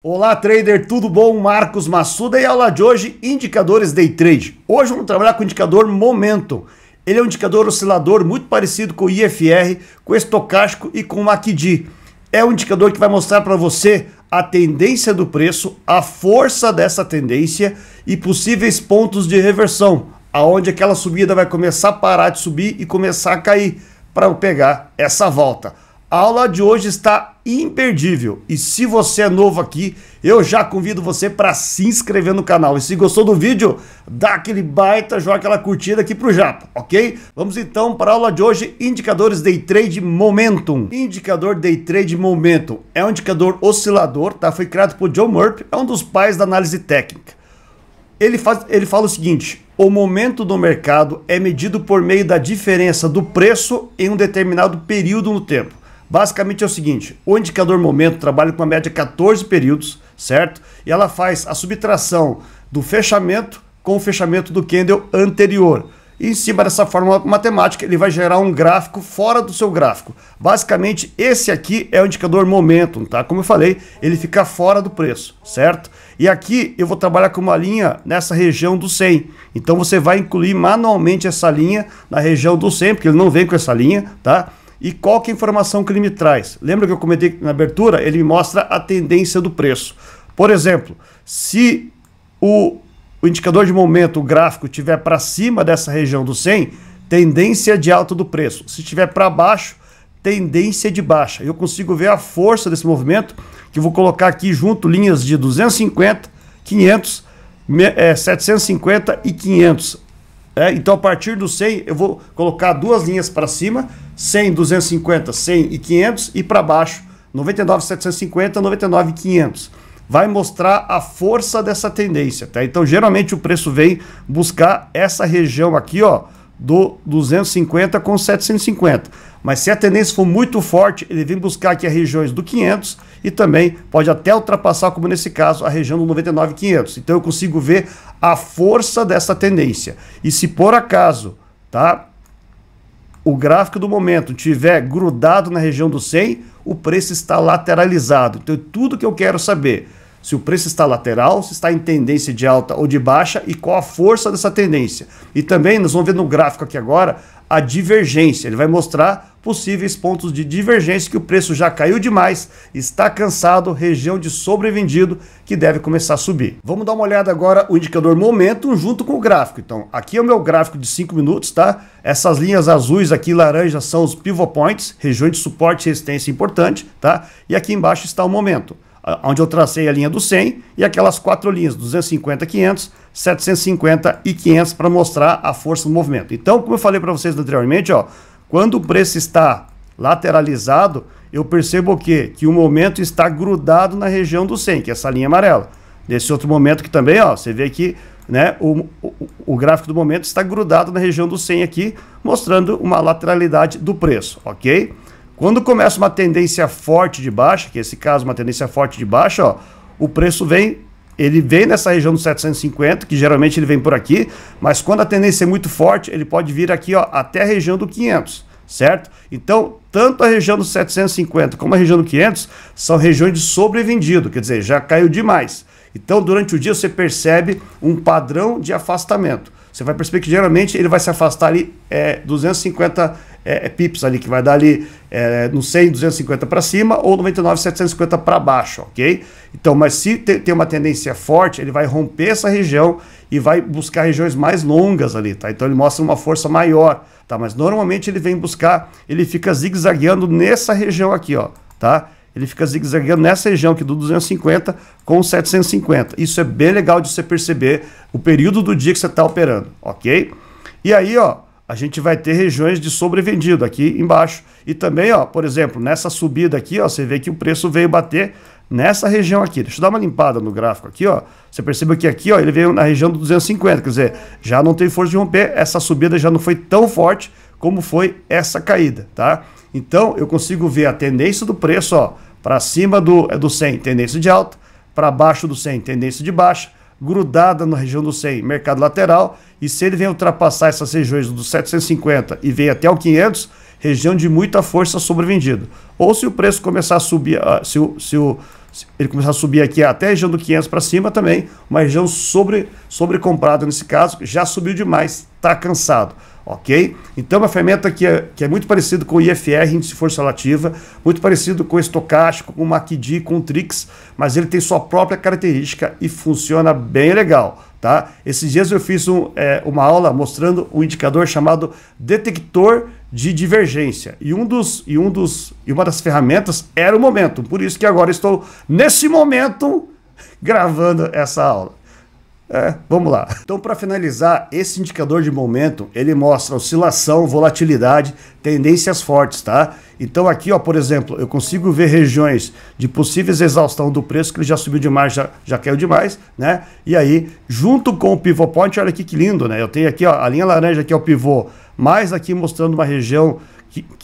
Olá, trader, tudo bom? Marcos Massuda e aula de hoje, indicadores day trade. Hoje vamos trabalhar com o indicador momento. Ele é um indicador oscilador muito parecido com o IFR, com o estocástico e com o MACD. É um indicador que vai mostrar para você a tendência do preço, a força dessa tendência e possíveis pontos de reversão, aonde aquela subida vai começar a parar de subir e começar a cair para pegar essa volta. A aula de hoje está imperdível. E se você é novo aqui, eu já convido você para se inscrever no canal. E se gostou do vídeo, dá aquele baita, joga aquela curtida aqui pro Japa, ok? Vamos então para a aula de hoje, indicadores day trade momentum. Indicador day trade momentum é um indicador oscilador, tá? Foi criado por John Murphy, é um dos pais da análise técnica. Ele, faz, ele fala o seguinte, o momento do mercado é medido por meio da diferença do preço em um determinado período no tempo. Basicamente é o seguinte: o indicador momento trabalha com uma média de 14 períodos, certo? E ela faz a subtração do fechamento com o fechamento do candle anterior. E em cima dessa fórmula matemática, ele vai gerar um gráfico fora do seu gráfico. Basicamente, esse aqui é o indicador momentum, tá? Como eu falei, ele fica fora do preço, certo? E aqui eu vou trabalhar com uma linha nessa região do 100. Então você vai incluir manualmente essa linha na região do 100, porque ele não vem com essa linha, tá? E qual que é a informação que ele me traz? Lembra que eu comentei na abertura? Ele me mostra a tendência do preço. Por exemplo, se o, o indicador de momento o gráfico tiver para cima dessa região do 100, tendência de alta do preço. Se tiver para baixo, tendência de baixa. Eu consigo ver a força desse movimento, que vou colocar aqui junto linhas de 250, 500, 750 e 500. É, então, a partir do 100, eu vou colocar duas linhas para cima, 100, 250, 100 e 500, e para baixo, 99, 750, 99, 500. Vai mostrar a força dessa tendência, tá? Então, geralmente o preço vem buscar essa região aqui, ó, do 250 com 750. Mas se a tendência for muito forte, ele vem buscar aqui as regiões do 500 e também pode até ultrapassar, como nesse caso, a região do 99,500. Então eu consigo ver a força dessa tendência. E se por acaso, tá? O gráfico do momento tiver grudado na região do 100, o preço está lateralizado. Então é tudo que eu quero saber se o preço está lateral, se está em tendência de alta ou de baixa e qual a força dessa tendência. E também nós vamos ver no gráfico aqui agora a divergência. Ele vai mostrar possíveis pontos de divergência que o preço já caiu demais, está cansado, região de sobrevendido que deve começar a subir. Vamos dar uma olhada agora o indicador momento junto com o gráfico. Então, aqui é o meu gráfico de 5 minutos, tá? Essas linhas azuis aqui laranjas são os pivot points, regiões de suporte e resistência importante, tá? E aqui embaixo está o momento. Ah, onde eu tracei a linha do 100 e aquelas quatro linhas, 250, 500, 750 e 500 para mostrar a força do movimento. Então, como eu falei para vocês anteriormente, ó, quando o preço está lateralizado, eu percebo o quê? Que o momento está grudado na região do 100, que é essa linha amarela. Nesse outro momento que também, ó, você vê que né, o, o, o gráfico do momento está grudado na região do 100 aqui, mostrando uma lateralidade do preço, ok? Quando começa uma tendência forte de baixa, que é esse caso uma tendência forte de baixa, ó, o preço vem, ele vem nessa região dos 750, que geralmente ele vem por aqui, mas quando a tendência é muito forte, ele pode vir aqui ó, até a região do 500 certo? Então, tanto a região dos 750 como a região do 500 são regiões de sobrevendido, quer dizer, já caiu demais. Então, durante o dia você percebe um padrão de afastamento. Você vai perceber que geralmente ele vai se afastar ali é, 250 é, é, pips ali, que vai dar ali é, no 100, 250 para cima ou 99, 750 para baixo, ok? Então, mas se tem uma tendência forte, ele vai romper essa região e vai buscar regiões mais longas ali, tá? Então ele mostra uma força maior, tá? Mas normalmente ele vem buscar, ele fica zigue-zagueando nessa região aqui, ó, tá? ele fica zigue-zagueando nessa região aqui do 250 com 750. Isso é bem legal de você perceber o período do dia que você está operando, ok? E aí, ó, a gente vai ter regiões de sobrevendido aqui embaixo. E também, ó, por exemplo, nessa subida aqui, ó, você vê que o preço veio bater nessa região aqui. Deixa eu dar uma limpada no gráfico aqui, ó. Você percebe que aqui, ó, ele veio na região do 250, quer dizer, já não tem força de romper, essa subida já não foi tão forte como foi essa caída, tá? Então, eu consigo ver a tendência do preço, ó, para cima do é do 100, tendência de alta, para baixo do 100, tendência de baixa, grudada na região do 100, mercado lateral, e se ele vem ultrapassar essas regiões dos 750 e vem até o 500, região de muita força sobrevendido. Ou se o preço começar a subir, ah, se, o, se, o, se ele começar a subir aqui até a região do 500 para cima também, uma região sobre sobrecomprada nesse caso, já subiu demais, está cansado ok? Então, uma ferramenta que é, que é muito parecido com o IFR, índice de força relativa, muito parecido com o estocástico, com o MACD, com o TRIX, mas ele tem sua própria característica e funciona bem legal, tá? Esses dias eu fiz um, é, uma aula mostrando um indicador chamado detector de divergência e um dos e um dos e uma das ferramentas era o momento, por isso que agora estou nesse momento gravando essa aula. É, vamos lá. Então, para finalizar, esse indicador de momento, ele mostra oscilação, volatilidade, tendências fortes, tá? Então aqui, ó, por exemplo, eu consigo ver regiões de possíveis exaustão do preço, que ele já subiu demais, já, já caiu demais, né? E aí, junto com o pivô point, olha aqui que lindo, né? Eu tenho aqui, ó, a linha laranja que é o pivô, mais aqui mostrando uma região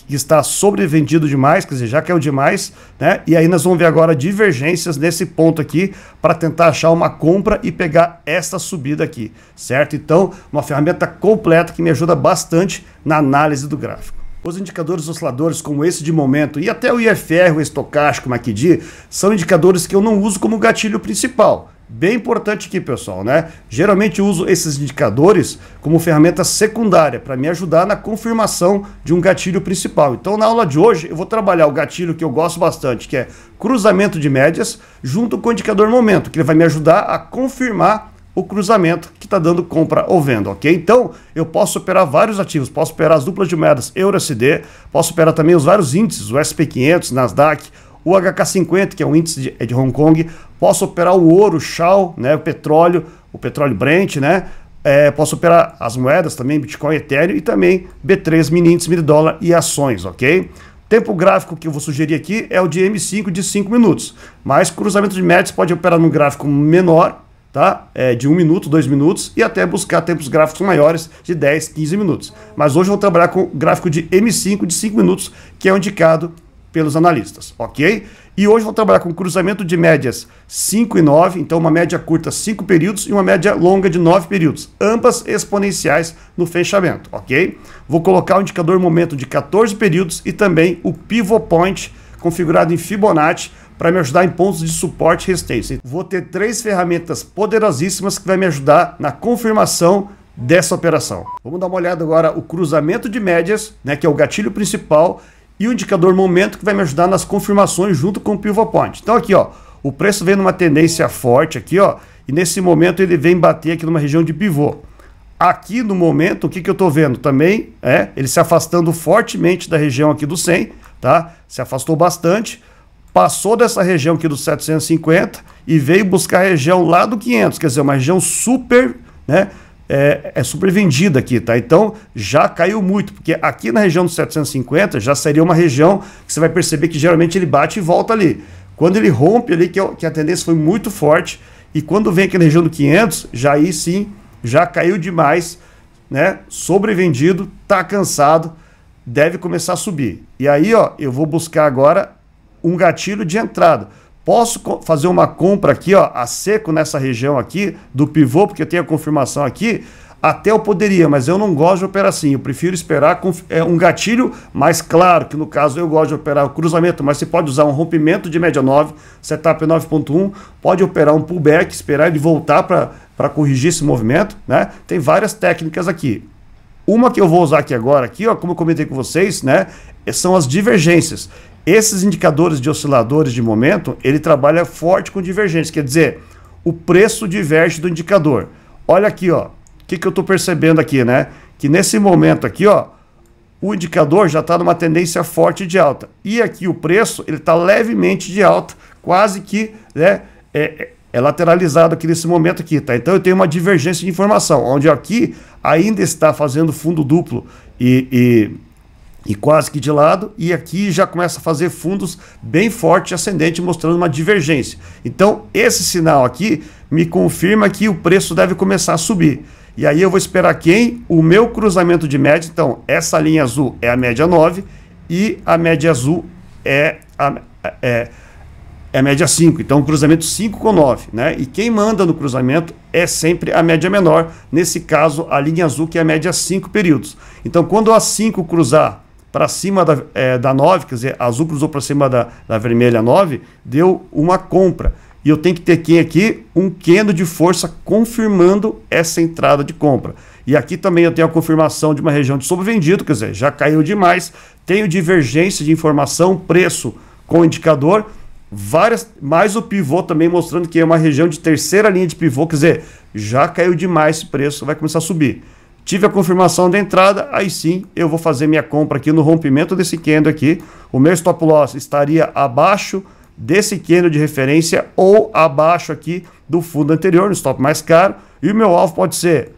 que está sobrevendido demais, quer dizer, já caiu é demais, né? E aí nós vamos ver agora divergências nesse ponto aqui para tentar achar uma compra e pegar esta subida aqui, certo? Então, uma ferramenta completa que me ajuda bastante na análise do gráfico. Os indicadores osciladores como esse de momento e até o IFR, o estocástico, o MACD, são indicadores que eu não uso como gatilho principal. Bem importante aqui, pessoal, né? Geralmente uso esses indicadores como ferramenta secundária para me ajudar na confirmação de um gatilho principal. Então, na aula de hoje, eu vou trabalhar o gatilho que eu gosto bastante, que é cruzamento de médias, junto com o indicador momento, que ele vai me ajudar a confirmar o cruzamento que está dando compra ou venda, ok? Então, eu posso operar vários ativos, posso operar as duplas de moedas EURSD, posso operar também os vários índices, o SP500, Nasdaq, o HK50, que é o índice de, é de Hong Kong, posso operar o ouro, o chal, né, o petróleo, o petróleo Brent, né? É, posso operar as moedas também, Bitcoin, Ethereum e também B3, mini índice, mini dólar e ações, ok? Tempo gráfico que eu vou sugerir aqui é o de M5 de 5 minutos, mas cruzamento de médias pode operar num gráfico menor, tá? É, de 1 um minuto, 2 minutos e até buscar tempos gráficos maiores de 10, 15 minutos. Mas hoje eu vou trabalhar com o gráfico de M5 de 5 minutos, que é o indicado pelos analistas, ok? E hoje vou trabalhar com cruzamento de médias 5 e 9, então uma média curta 5 períodos e uma média longa de 9 períodos, ambas exponenciais no fechamento, ok? Vou colocar o indicador momento de 14 períodos e também o pivot point configurado em Fibonacci para me ajudar em pontos de suporte e resistência. Então, vou ter três ferramentas poderosíssimas que vai me ajudar na confirmação dessa operação. Vamos dar uma olhada agora o cruzamento de médias, né, que é o gatilho principal, e o indicador momento que vai me ajudar nas confirmações junto com o pivot point. Então aqui, ó, o preço vem numa tendência forte aqui, ó, e nesse momento ele vem bater aqui numa região de pivô. Aqui no momento, o que, que eu estou vendo também é ele se afastando fortemente da região aqui do 100, tá? Se afastou bastante, passou dessa região aqui dos 750 e veio buscar a região lá do 500, quer dizer, uma região super, né? é, é super vendida aqui, tá? Então já caiu muito, porque aqui na região dos 750 já seria uma região que você vai perceber que geralmente ele bate e volta ali. Quando ele rompe ali, que, é que a tendência foi muito forte, e quando vem aqui na região do 500, já aí sim, já caiu demais, né? Sobrevendido, tá cansado, deve começar a subir. E aí, ó, eu vou buscar agora um gatilho de entrada. Posso fazer uma compra aqui, ó, a seco nessa região aqui, do pivô, porque eu tenho a confirmação aqui. Até eu poderia, mas eu não gosto de operar assim. Eu prefiro esperar com, é, um gatilho mais claro, que no caso eu gosto de operar o cruzamento, mas você pode usar um rompimento de média 9, setup 9.1, pode operar um pullback, esperar ele voltar para corrigir esse movimento. Né? Tem várias técnicas aqui. Uma que eu vou usar aqui agora, aqui, ó, como eu comentei com vocês, né, são as divergências. Esses indicadores de osciladores de momento, ele trabalha forte com divergência, quer dizer, o preço diverge do indicador. Olha aqui, ó, o que, que eu estou percebendo aqui, né? Que nesse momento aqui, ó, o indicador já está numa tendência forte de alta. E aqui o preço, ele está levemente de alta, quase que né, é, é, é lateralizado aqui nesse momento aqui, tá? Então eu tenho uma divergência de informação, onde aqui ainda está fazendo fundo duplo e, e e quase que de lado, e aqui já começa a fazer fundos bem forte ascendente, mostrando uma divergência. Então, esse sinal aqui me confirma que o preço deve começar a subir. E aí eu vou esperar quem? O meu cruzamento de média. Então, essa linha azul é a média 9 e a média azul é a, é, é a média 5. Então, cruzamento 5 com 9. Né? E quem manda no cruzamento é sempre a média menor. Nesse caso, a linha azul que é a média 5 períodos. Então, quando a 5 cruzar para cima da, é, da 9, quer dizer, azul cruzou para cima da, da vermelha 9, deu uma compra. E eu tenho que ter quem aqui? Um quendo de força confirmando essa entrada de compra. E aqui também eu tenho a confirmação de uma região de sobrevendido, quer dizer, já caiu demais. Tenho divergência de informação, preço com indicador, várias, mais o pivô também mostrando que é uma região de terceira linha de pivô, quer dizer, já caiu demais esse preço, vai começar a subir. Tive a confirmação da entrada, aí sim eu vou fazer minha compra aqui no rompimento desse candle aqui. O meu stop loss estaria abaixo desse candle de referência ou abaixo aqui do fundo anterior, no stop mais caro. E o meu alvo pode ser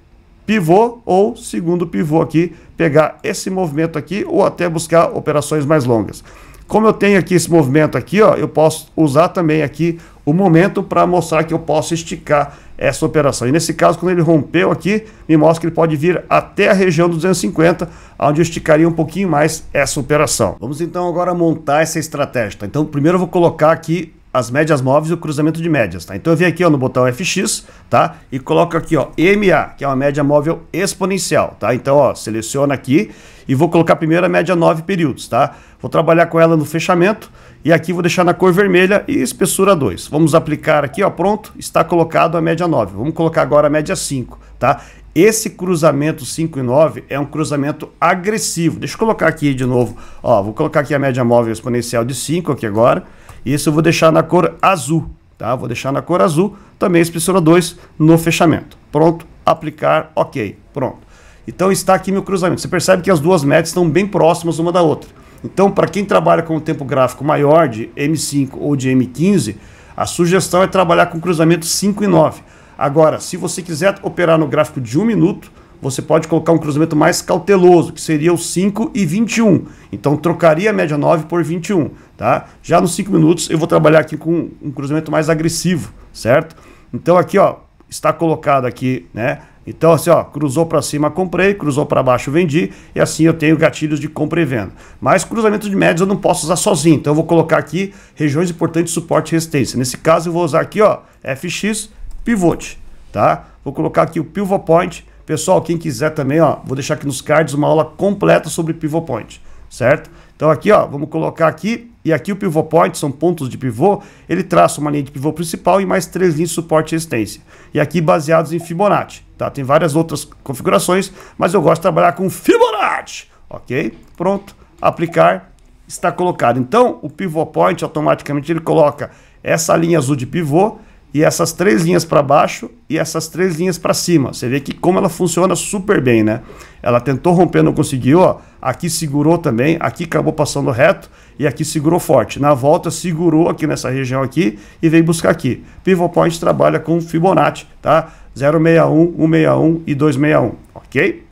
pivô ou segundo pivô aqui, pegar esse movimento aqui ou até buscar operações mais longas. Como eu tenho aqui esse movimento aqui, ó, eu posso usar também aqui o momento para mostrar que eu posso esticar essa operação. E nesse caso, quando ele rompeu aqui, me mostra que ele pode vir até a região do 250, onde eu esticaria um pouquinho mais essa operação. Vamos então agora montar essa estratégia. Tá? Então, primeiro eu vou colocar aqui as médias móveis e o cruzamento de médias, tá? Então eu venho aqui ó, no botão FX, tá? E coloco aqui, ó, MA, que é uma média móvel exponencial, tá? Então, ó, seleciona aqui e vou colocar primeiro a média 9 períodos, tá? Vou trabalhar com ela no fechamento e aqui vou deixar na cor vermelha e espessura 2. Vamos aplicar aqui, ó, pronto, está colocado a média 9. Vamos colocar agora a média 5, tá? Esse cruzamento 5 e 9 é um cruzamento agressivo. Deixa eu colocar aqui de novo, ó, vou colocar aqui a média móvel exponencial de 5 aqui agora, e isso eu vou deixar na cor azul, tá? Vou deixar na cor azul, também espessura 2 no fechamento. Pronto, aplicar, ok, pronto. Então está aqui meu cruzamento. Você percebe que as duas médias estão bem próximas uma da outra. Então, para quem trabalha com um tempo gráfico maior de M5 ou de M15, a sugestão é trabalhar com cruzamento 5 e 9. Agora, se você quiser operar no gráfico de 1 um minuto, você pode colocar um cruzamento mais cauteloso, que seria o 5 e 21. Então trocaria a média 9 por 21, tá? Já nos 5 minutos eu vou trabalhar aqui com um cruzamento mais agressivo, certo? Então aqui, ó, está colocado aqui, né, então, assim, ó, cruzou para cima, comprei, cruzou para baixo, vendi, e assim eu tenho gatilhos de compra e venda. Mas cruzamento de médias eu não posso usar sozinho, então eu vou colocar aqui regiões importantes de suporte e resistência. Nesse caso, eu vou usar aqui, ó, FX, pivote, tá? Vou colocar aqui o pivot point. Pessoal, quem quiser também, ó, vou deixar aqui nos cards uma aula completa sobre pivot point, certo? Então aqui, ó, vamos colocar aqui, e aqui o pivot point, são pontos de pivô, ele traça uma linha de pivô principal e mais três linhas de suporte e resistência. E aqui baseados em Fibonacci. Tá? Tem várias outras configurações, mas eu gosto de trabalhar com Fibonacci. Ok? Pronto. Aplicar está colocado. Então, o pivô point automaticamente ele coloca essa linha azul de pivô e essas três linhas para baixo e essas três linhas para cima. Você vê que como ela funciona super bem, né? Ela tentou romper, não conseguiu, ó. Aqui segurou também, aqui acabou passando reto e aqui segurou forte. Na volta segurou aqui nessa região aqui e veio buscar aqui. Pivô point trabalha com Fibonacci, tá? 061, 161 e 261, ok?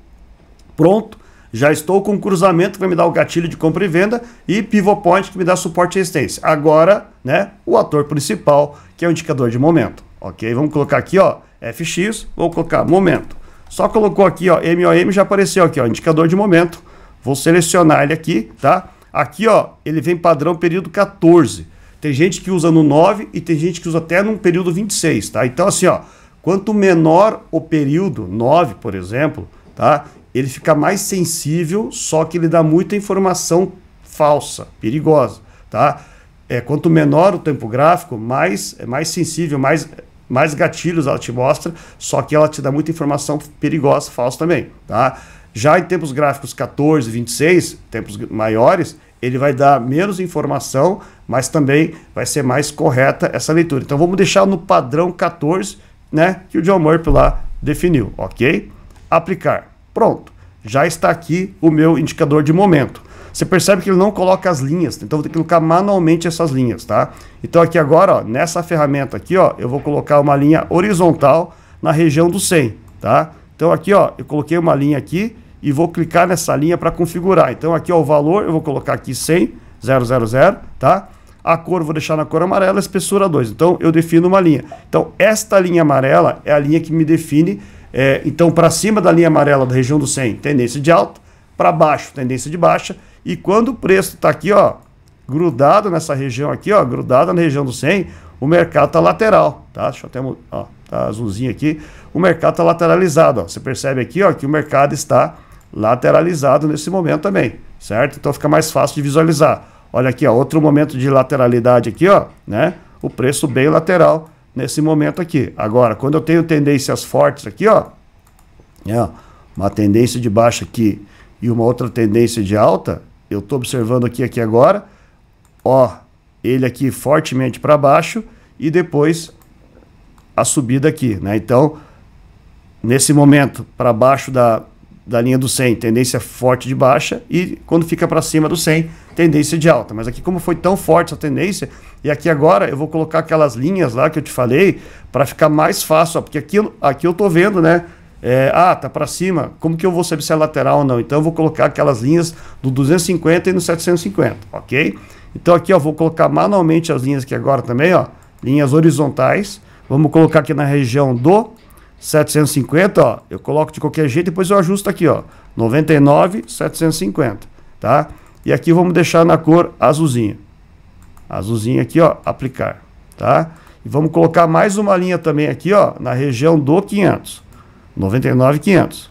Pronto, já estou com o cruzamento que vai me dar o gatilho de compra e venda e pivot point que me dá suporte e resistência. Agora, né, o ator principal, que é o indicador de momento, ok? Vamos colocar aqui, ó, FX, vou colocar momento. Só colocou aqui, ó, MOM já apareceu aqui, ó, indicador de momento. Vou selecionar ele aqui, tá? Aqui, ó, ele vem padrão período 14. Tem gente que usa no 9 e tem gente que usa até num período 26, tá? Então, assim, ó, Quanto menor o período, 9, por exemplo, tá? ele fica mais sensível, só que ele dá muita informação falsa, perigosa. Tá? É, quanto menor o tempo gráfico, mais, é mais sensível, mais, mais gatilhos ela te mostra, só que ela te dá muita informação perigosa, falsa também. Tá? Já em tempos gráficos 14, 26, tempos maiores, ele vai dar menos informação, mas também vai ser mais correta essa leitura. Então vamos deixar no padrão 14 né, que o John Murphy lá definiu, ok? Aplicar. Pronto. Já está aqui o meu indicador de momento. Você percebe que ele não coloca as linhas, então vou ter que colocar manualmente essas linhas, tá? Então aqui agora, ó, nessa ferramenta aqui, ó, eu vou colocar uma linha horizontal na região do 100, tá? Então aqui, ó, eu coloquei uma linha aqui e vou clicar nessa linha para configurar. Então aqui, ó, o valor, eu vou colocar aqui 100, 000, tá? a cor vou deixar na cor amarela, espessura 2. Então eu defino uma linha. Então esta linha amarela é a linha que me define. É, então para cima da linha amarela da região do 100, tendência de alta, para baixo, tendência de baixa. E quando o preço está aqui, ó, grudado nessa região aqui, ó, grudado na região do 100, o mercado está lateral, tá? Deixa eu até, ó, tá azulzinho aqui. O mercado está lateralizado, ó. Você percebe aqui, ó, que o mercado está lateralizado nesse momento também, certo? Então fica mais fácil de visualizar. Olha aqui, ó, outro momento de lateralidade aqui, ó, né? O preço bem lateral nesse momento aqui. Agora, quando eu tenho tendências fortes aqui, ó, né, uma tendência de baixa aqui e uma outra tendência de alta, eu estou observando aqui, aqui agora, ó, ele aqui fortemente para baixo e depois a subida aqui, né? Então, nesse momento, para baixo da da linha do 100, tendência forte de baixa, e quando fica para cima do 100, tendência de alta. Mas aqui, como foi tão forte essa tendência, e aqui agora eu vou colocar aquelas linhas lá que eu te falei, para ficar mais fácil, ó, porque aqui, aqui eu tô vendo, né? É, ah, tá para cima, como que eu vou saber se é lateral ou não? Então eu vou colocar aquelas linhas do 250 e no 750, ok? Então aqui, ó, vou colocar manualmente as linhas aqui agora também, ó, linhas horizontais, vamos colocar aqui na região do 750, ó, eu coloco de qualquer jeito, depois eu ajusto aqui, ó, 99, 750, tá? E aqui vamos deixar na cor azulzinha. Azulzinha aqui, ó, aplicar, tá? E vamos colocar mais uma linha também aqui, ó, na região do 500. 99, 500.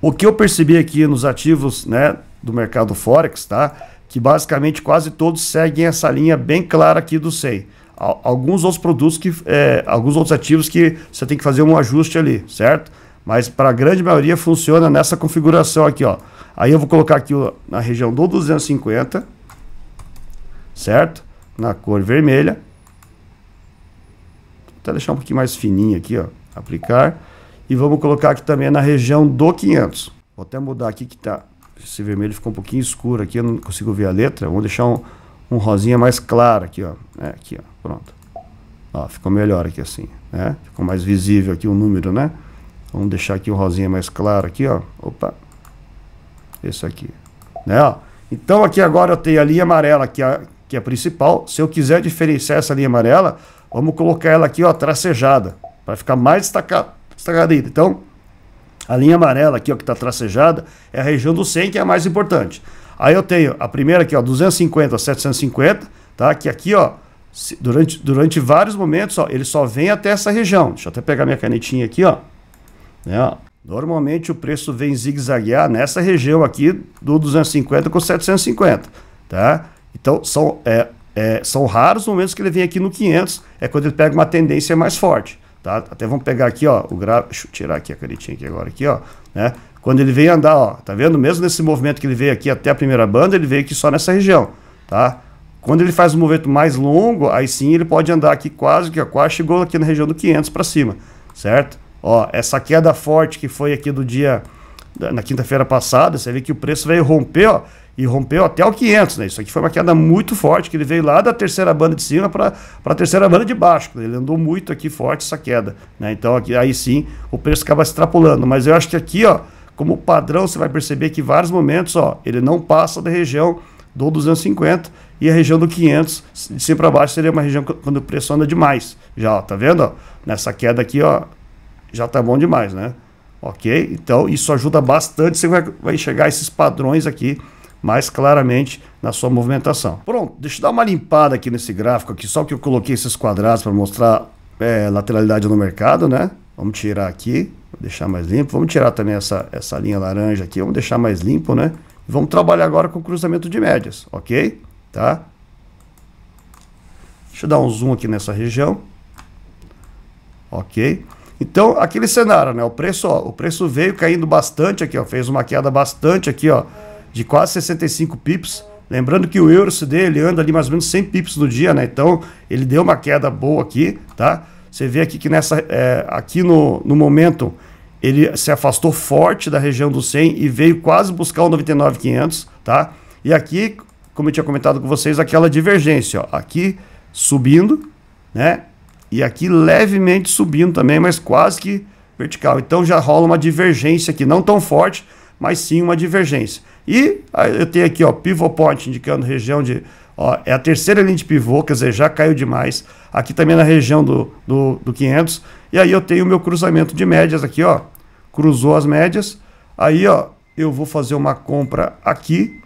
O que eu percebi aqui nos ativos, né, do mercado Forex, tá? Que basicamente quase todos seguem essa linha bem clara aqui do 100 alguns outros produtos que é, alguns outros ativos que você tem que fazer um ajuste ali, certo? Mas para a grande maioria funciona nessa configuração aqui, ó. Aí eu vou colocar aqui ó, na região do 250, certo? Na cor vermelha. Vou até deixar um pouquinho mais fininho aqui, ó. Aplicar. E vamos colocar aqui também na região do 500. Vou até mudar aqui que tá... Esse vermelho ficou um pouquinho escuro aqui, eu não consigo ver a letra. Vamos deixar um, um rosinha mais claro aqui, ó. É, aqui, ó. Pronto. Ó, ficou melhor aqui assim, né? Ficou mais visível aqui o número, né? Vamos deixar aqui o rosinha mais claro aqui, ó. Opa. Esse aqui, né? Ó. Então aqui agora eu tenho a linha amarela que é, que é a principal. Se eu quiser diferenciar essa linha amarela, vamos colocar ela aqui, ó, tracejada, para ficar mais destacada, destacada ainda. Então, a linha amarela aqui, ó, que está tracejada, é a região do 100 que é a mais importante. Aí eu tenho a primeira aqui, ó, 250 a 750, tá? Que aqui, ó, durante, durante vários momentos, ó, ele só vem até essa região. Deixa eu até pegar minha canetinha aqui, ó. Né, ó. Normalmente o preço vem zigue-zaguear nessa região aqui do 250 com 750, tá? Então são, é, é, são raros momentos que ele vem aqui no 500, é quando ele pega uma tendência mais forte, tá? Até vamos pegar aqui, ó, o gráfico, deixa eu tirar aqui a canetinha aqui agora, aqui, ó, né? Quando ele vem andar, ó, tá vendo? Mesmo nesse movimento que ele veio aqui até a primeira banda, ele veio aqui só nessa região, tá? Quando ele faz um movimento mais longo, aí sim ele pode andar aqui quase, que quase chegou aqui na região do 500 para cima, certo? Ó, essa queda forte que foi aqui do dia na quinta-feira passada, você vê que o preço veio romper, ó, e rompeu até o 500, né? Isso aqui foi uma queda muito forte, que ele veio lá da terceira banda de cima para a terceira banda de baixo. Né? Ele andou muito aqui forte essa queda, né? Então aqui, aí sim o preço acaba se extrapolando. Mas eu acho que aqui, ó, como padrão, você vai perceber que vários momentos, ó, ele não passa da região do 250 e a região do 500, de cima para baixo, seria uma região quando o preço anda demais. Já, tá vendo? Ó? Nessa queda aqui, ó, já tá bom demais, né? Ok? Então, isso ajuda bastante. Você vai, vai enxergar esses padrões aqui mais claramente na sua movimentação. Pronto, deixa eu dar uma limpada aqui nesse gráfico aqui, só que eu coloquei esses quadrados para mostrar é, lateralidade no mercado, né? Vamos tirar aqui, deixar mais limpo. Vamos tirar também essa, essa linha laranja aqui, vamos deixar mais limpo, né? Vamos trabalhar agora com cruzamento de médias, ok? tá? Deixa eu dar um zoom aqui nessa região. Ok. Então, aquele cenário, né? O preço, ó, o preço veio caindo bastante aqui, ó. Fez uma queda bastante aqui, ó, de quase 65 pips. Lembrando que o euro se dele anda ali mais ou menos 100 pips no dia, né? Então, ele deu uma queda boa aqui, tá? Você vê aqui que nessa, é, aqui no, no momento ele se afastou forte da região do 100 e veio quase buscar o 99.500, tá? E aqui como eu tinha comentado com vocês, aquela divergência, ó, aqui subindo, né? E aqui levemente subindo também, mas quase que vertical. Então já rola uma divergência aqui, não tão forte, mas sim uma divergência. E ah, eu tenho aqui, ó, pivô point indicando região de, ó, é a terceira linha de pivô, quer dizer, já caiu demais. Aqui também na região do, do, do 500. E aí eu tenho o meu cruzamento de médias aqui, ó. Cruzou as médias. Aí, ó, eu vou fazer uma compra aqui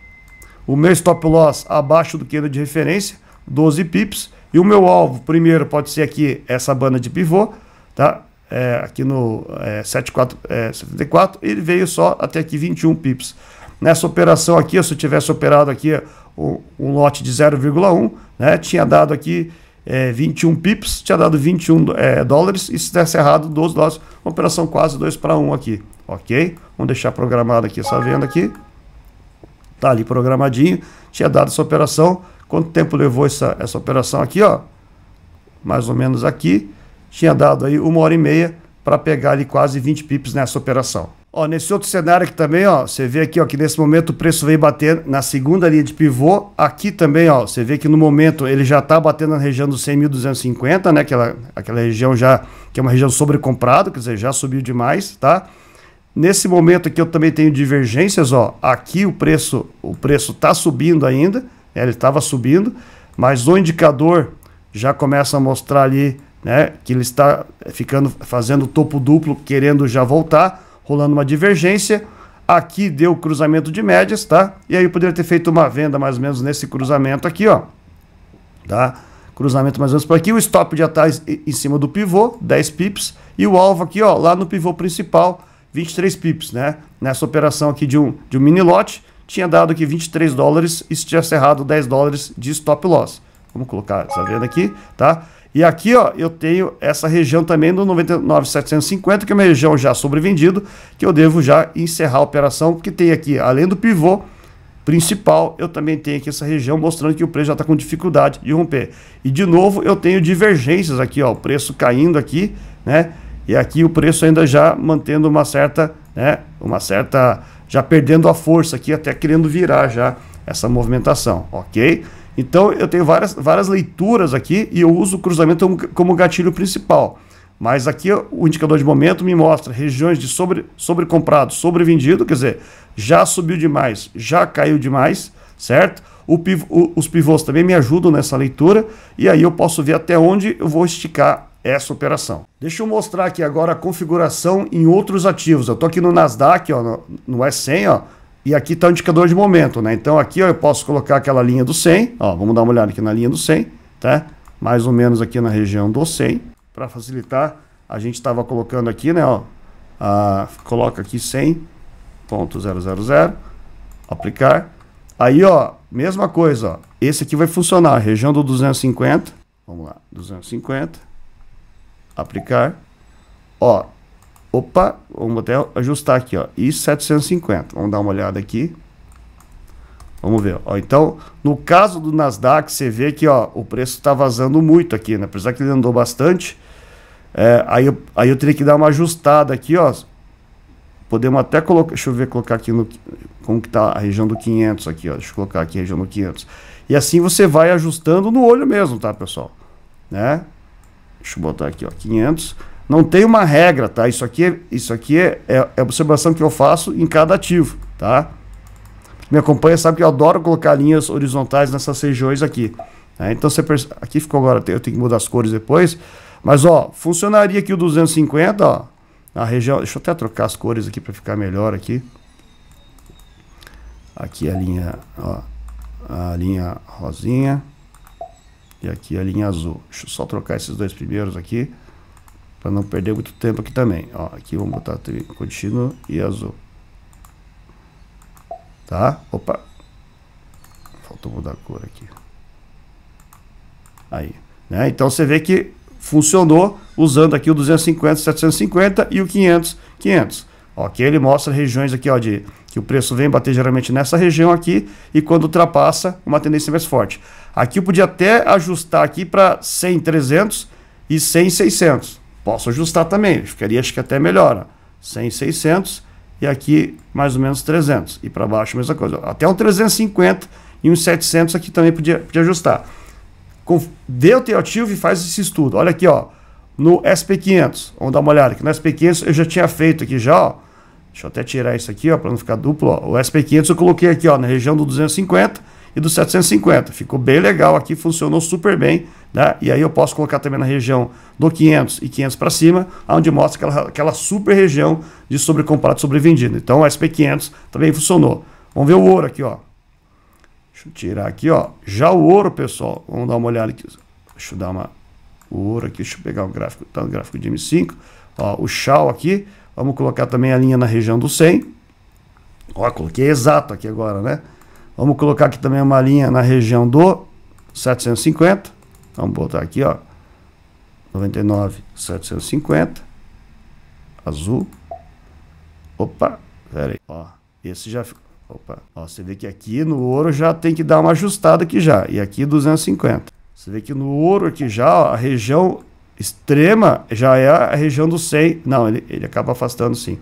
o meu stop loss abaixo do candle de referência, 12 pips, e o meu alvo, primeiro, pode ser aqui essa banda de pivô, tá? É, aqui no é, 74, é, 74, ele veio só até aqui 21 pips. Nessa operação aqui, se eu tivesse operado aqui um, um lote de 0,1, né, tinha dado aqui é, 21 pips, tinha dado 21 é, dólares, e se tivesse errado, 12 dólares, uma operação quase 2 para 1 aqui, ok? Vamos deixar programado aqui essa venda aqui. Está ali programadinho. Tinha dado essa operação. Quanto tempo levou essa, essa operação aqui, ó? Mais ou menos aqui. Tinha dado aí uma hora e meia para pegar ali quase 20 pips nessa operação. Ó, nesse outro cenário aqui também, ó, você vê aqui ó, que nesse momento o preço veio bater na segunda linha de pivô. Aqui também, ó, você vê que no momento ele já está batendo na região dos 100.250, né? Aquela, aquela região já que é uma região sobrecomprada, quer dizer, já subiu demais, tá? Nesse momento aqui eu também tenho divergências, ó. Aqui o preço o preço está subindo ainda, é, ele estava subindo, mas o indicador já começa a mostrar ali, né, que ele está ficando fazendo topo duplo, querendo já voltar, rolando uma divergência. Aqui deu cruzamento de médias, tá? E aí eu poderia ter feito uma venda mais ou menos nesse cruzamento aqui, ó. Tá? cruzamento mais ou menos por aqui, o stop já está em cima do pivô, 10 pips, e o alvo aqui ó, lá no pivô principal, 23 pips, né? Nessa operação aqui de um, de um mini lote, tinha dado aqui 23 dólares e se tinha cerrado 10 dólares de stop loss. Vamos colocar essa venda aqui, tá? E aqui, ó, eu tenho essa região também do 99,750, que é uma região já sobrevendido, que eu devo já encerrar a operação, porque tem aqui, além do pivô principal, eu também tenho aqui essa região mostrando que o preço já está com dificuldade de romper. E de novo, eu tenho divergências aqui, ó, o preço caindo aqui, né? E aqui o preço ainda já mantendo uma certa, né, uma certa, já perdendo a força aqui, até querendo virar já essa movimentação, ok? Então eu tenho várias, várias leituras aqui e eu uso o cruzamento como, gatilho principal. Mas aqui o indicador de momento me mostra regiões de sobre, comprado, sobre vendido, quer dizer, já subiu demais, já caiu demais, certo? os pivôs também me ajudam nessa leitura e aí eu posso ver até onde eu vou esticar essa operação. Deixa eu mostrar aqui agora a configuração em outros ativos. Eu estou aqui no Nasdaq, ó, no, no S100, ó, e aqui está o indicador de momento. Né? Então aqui ó, eu posso colocar aquela linha do 100. Ó, vamos dar uma olhada aqui na linha do 100. Tá? Mais ou menos aqui na região do 100. Para facilitar, a gente estava colocando aqui, né? Ó, a, coloca aqui 100.000, aplicar. Aí, ó, mesma coisa, ó. Esse aqui vai funcionar, região do 250. Vamos lá, 250 aplicar, ó, opa, vamos até ajustar aqui, ó, e 750, vamos dar uma olhada aqui, vamos ver, ó, então, no caso do Nasdaq, você vê que, ó, o preço está vazando muito aqui, né, apesar que ele andou bastante, é, aí, eu, aí eu teria que dar uma ajustada aqui, ó, podemos até colocar, deixa eu ver, colocar aqui no, como que tá a região do 500 aqui, ó, deixa eu colocar aqui a região do 500, e assim você vai ajustando no olho mesmo, tá, pessoal? Né? Deixa eu botar aqui, ó, 500. Não tem uma regra, tá? Isso aqui, é, isso aqui é, é, é, observação que eu faço em cada ativo, tá? Me acompanha sabe que eu adoro colocar linhas horizontais nessas regiões aqui. Né? Então você Aqui ficou agora, eu tenho que mudar as cores depois. Mas ó, funcionaria aqui o 250, ó. Na região. Deixa eu até trocar as cores aqui para ficar melhor aqui. Aqui a linha, ó. A linha rosinha e aqui a linha azul. Deixa eu só trocar esses dois primeiros aqui, para não perder muito tempo aqui também. Ó, aqui vamos botar contínuo e azul. Tá? Opa! Faltou mudar a cor aqui. Aí. Né? Então você vê que funcionou usando aqui o 250, 750 e o 500, 500. Ok, ele mostra regiões aqui ó, de, que o preço vem bater geralmente nessa região aqui e quando ultrapassa, uma tendência mais forte. Aqui eu podia até ajustar aqui para 100, 300 e 100, 600. Posso ajustar também, ficaria acho que até melhor. 100, 600 e aqui mais ou menos 300. E para baixo mesma coisa. Até um 350 e uns 700 aqui também podia, podia ajustar. Com, dê o teu ativo e faz esse estudo. Olha aqui, ó, no SP500. Vamos dar uma olhada aqui. No SP500 eu já tinha feito aqui já, ó. Deixa eu até tirar isso aqui, ó, para não ficar duplo, ó. O SP500 eu coloquei aqui, ó, na região do 250 e do 750. Ficou bem legal aqui, funcionou super bem. Né? E aí eu posso colocar também na região do 500 e 500 para cima, onde mostra aquela, aquela super região de sobrecomprado e sobrevendido. Então o SP500 também funcionou. Vamos ver o ouro aqui, ó. Deixa eu tirar aqui, ó. Já o ouro, pessoal, vamos dar uma olhada aqui. Deixa eu dar uma... O ouro aqui, deixa eu pegar o gráfico, tá no gráfico de M5. Ó, o chau aqui, vamos colocar também a linha na região do 100. Ó, coloquei exato aqui agora, né? Vamos colocar aqui também uma linha na região do 750. Vamos botar aqui, ó. 99.750. Azul. Opa, pera aí. Ó, esse já ficou. Opa, ó, você vê que aqui no ouro já tem que dar uma ajustada aqui já. E aqui 250. Você vê que no ouro aqui já, ó, a região extrema já é a região do 100. Não, ele, ele acaba afastando sim.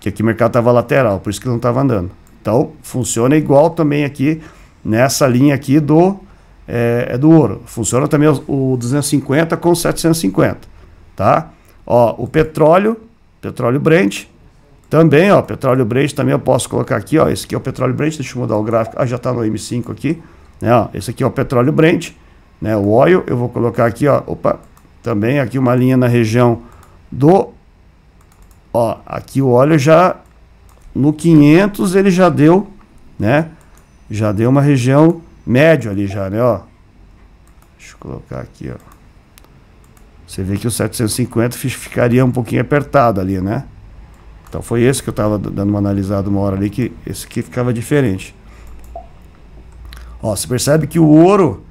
Que aqui o mercado estava lateral, por isso que ele não estava andando. Então, funciona igual também aqui nessa linha aqui do, eh, é, do ouro. Funciona também o, o 250 com 750, tá? Ó, o petróleo, petróleo Brent, também, ó, petróleo Brent também eu posso colocar aqui, ó, esse aqui é o petróleo Brent, deixa eu mudar o gráfico, ah, já tá no M5 aqui, né, ó, esse aqui é o petróleo Brent, né, o óleo, eu vou colocar aqui, ó, opa, também aqui uma linha na região do, ó, aqui o óleo já no 500 ele já deu, né? Já deu uma região média ali já, né, ó. Deixa eu colocar aqui, ó. Você vê que o 750 ficaria um pouquinho apertado ali, né? Então foi esse que eu estava dando uma analisada uma hora ali, que esse aqui ficava diferente. Ó, você percebe que o ouro,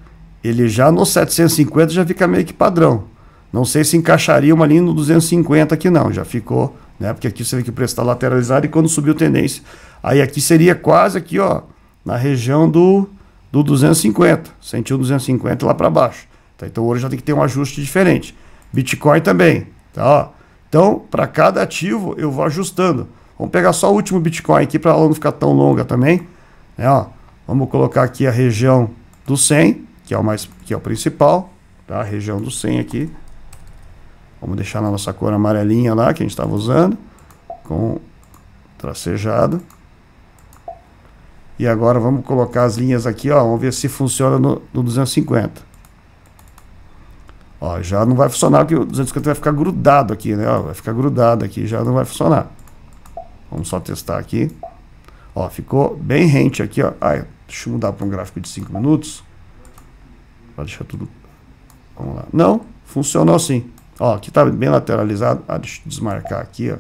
ele já no 750 já fica meio que padrão. Não sei se encaixaria uma linha no 250 aqui não, já ficou né? Porque aqui você vê que o preço está lateralizado e quando subiu tendência. Aí aqui seria quase aqui, ó, na região do, do 250, sentiu 250 lá para baixo. Tá? Então hoje já tem que ter um ajuste diferente. Bitcoin também, tá? Então, para cada ativo eu vou ajustando. Vamos pegar só o último Bitcoin aqui para ela não ficar tão longa também, né, ó. Vamos colocar aqui a região do 100, que é o mais que é o principal, tá? A região do 100 aqui, Vamos deixar na nossa cor amarelinha lá que a gente estava usando, com tracejado. E agora vamos colocar as linhas aqui, ó, vamos ver se funciona no, no 250. Ó, já não vai funcionar porque o 250 vai ficar grudado aqui, né? Ó, vai ficar grudado aqui, já não vai funcionar. Vamos só testar aqui. Ó, ficou bem rente aqui, ó. Ai, deixa eu mudar para um gráfico de 5 minutos. Vai deixar tudo... Vamos lá. Não, funcionou sim. Ó, aqui tá bem lateralizado. Ah, deixa eu desmarcar aqui, ó.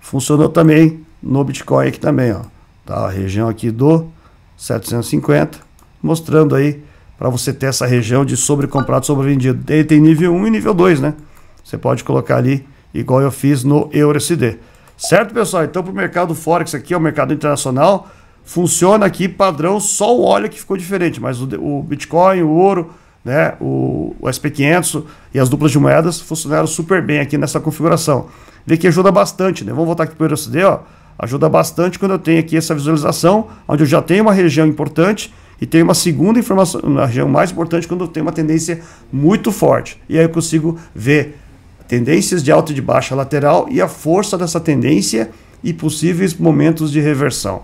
Funcionou também no Bitcoin aqui também, ó. Tá a região aqui do 750, mostrando aí para você ter essa região de sobrecomprado, sobrevendido. Ele tem nível 1 e nível 2, né? Você pode colocar ali igual eu fiz no EURSD. Certo, pessoal? Então, para o mercado Forex aqui, é o mercado internacional, funciona aqui padrão, só o óleo que ficou diferente, mas o, o Bitcoin, o ouro, né, o, o SP500 e as duplas de moedas funcionaram super bem aqui nessa configuração. Vê que ajuda bastante, né? Vamos voltar aqui para o USD, ó. Ajuda bastante quando eu tenho aqui essa visualização, onde eu já tenho uma região importante e tenho uma segunda informação, uma região mais importante quando eu tenho uma tendência muito forte. E aí eu consigo ver tendências de alta e de baixa lateral e a força dessa tendência e possíveis momentos de reversão.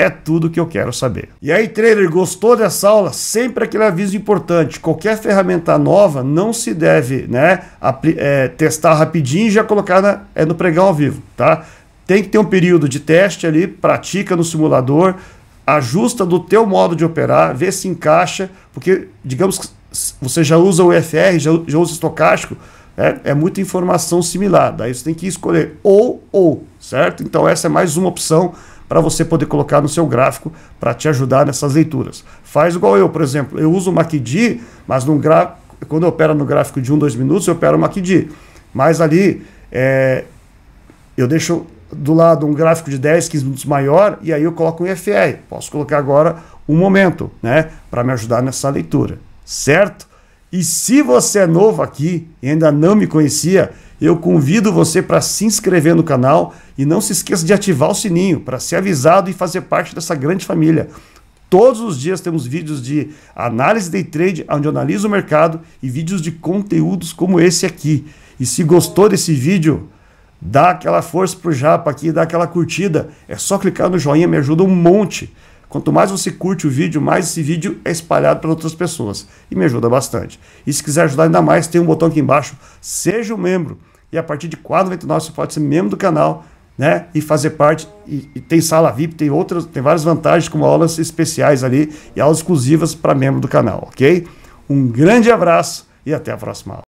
É tudo que eu quero saber. E aí, trailer gostou dessa aula? Sempre aquele aviso importante: qualquer ferramenta nova não se deve né, é, testar rapidinho e já colocar na, é, no pregão ao vivo, tá? Tem que ter um período de teste ali, pratica no simulador, ajusta do teu modo de operar, vê se encaixa, porque digamos que você já usa o EFR, já, já usa o estocástico, né, é muita informação similar. Daí você tem que escolher ou ou, certo? Então essa é mais uma opção para você poder colocar no seu gráfico para te ajudar nessas leituras. Faz igual eu, por exemplo, eu uso o MACD, mas no gra... quando eu opero no gráfico de 1, um, 2 minutos, eu opero o MACD. Mas ali é... eu deixo do lado um gráfico de 10, 15 minutos maior e aí eu coloco um IFR. Posso colocar agora um momento, né, para me ajudar nessa leitura, certo? E se você é novo aqui e ainda não me conhecia, eu convido você para se inscrever no canal e não se esqueça de ativar o sininho para ser avisado e fazer parte dessa grande família. Todos os dias temos vídeos de análise day trade, onde eu analiso o mercado e vídeos de conteúdos como esse aqui. E se gostou desse vídeo, dá aquela força pro Japa aqui, dá aquela curtida. É só clicar no joinha, me ajuda um monte. Quanto mais você curte o vídeo, mais esse vídeo é espalhado para outras pessoas e me ajuda bastante. E se quiser ajudar ainda mais, tem um botão aqui embaixo, seja um membro. E a partir de R$ 4,99 você pode ser membro do canal né, e fazer parte. E, e, tem sala VIP, tem outras, tem várias vantagens, como aulas especiais ali e aulas exclusivas para membro do canal, ok? Um grande abraço e até a próxima aula.